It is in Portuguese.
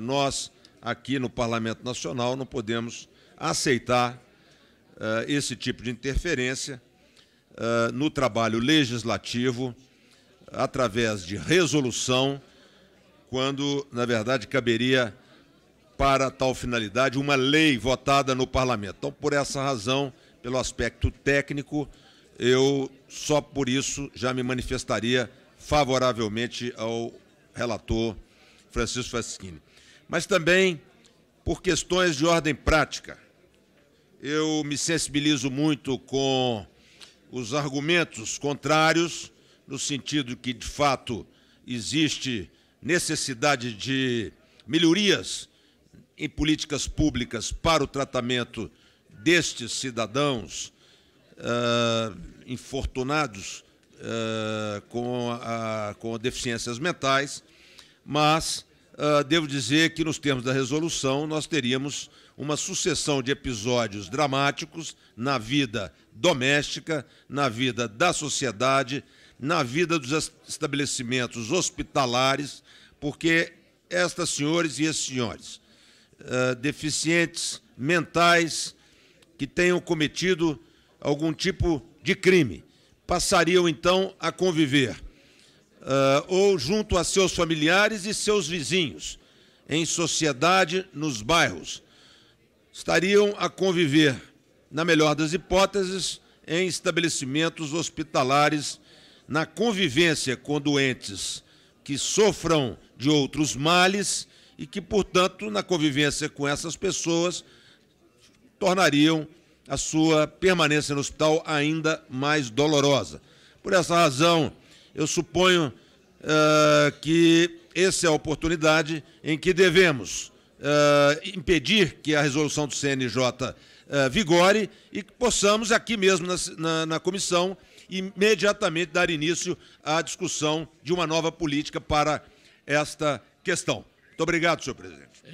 nós, aqui no Parlamento Nacional, não podemos aceitar uh, esse tipo de interferência uh, no trabalho legislativo, através de resolução, quando, na verdade, caberia para tal finalidade uma lei votada no Parlamento. Então, por essa razão, pelo aspecto técnico, eu só por isso já me manifestaria favoravelmente ao relator Francisco Fassini, mas também por questões de ordem prática. Eu me sensibilizo muito com os argumentos contrários, no sentido que, de fato, existe necessidade de melhorias em políticas públicas para o tratamento destes cidadãos uh, infortunados uh, com, a, com deficiências mentais, mas uh, devo dizer que, nos termos da resolução, nós teríamos uma sucessão de episódios dramáticos na vida doméstica, na vida da sociedade, na vida dos estabelecimentos hospitalares, porque estas senhores e esses senhores, uh, deficientes mentais, que tenham cometido algum tipo de crime, passariam então a conviver uh, ou junto a seus familiares e seus vizinhos, em sociedade, nos bairros. Estariam a conviver, na melhor das hipóteses, em estabelecimentos hospitalares, na convivência com doentes que sofram de outros males e que, portanto, na convivência com essas pessoas, tornariam a sua permanência no hospital ainda mais dolorosa. Por essa razão, eu suponho uh, que essa é a oportunidade em que devemos uh, impedir que a resolução do CNJ uh, eh, vigore e que possamos, aqui mesmo na, na, na comissão, imediatamente dar início à discussão de uma nova política para esta questão. Muito obrigado, senhor presidente.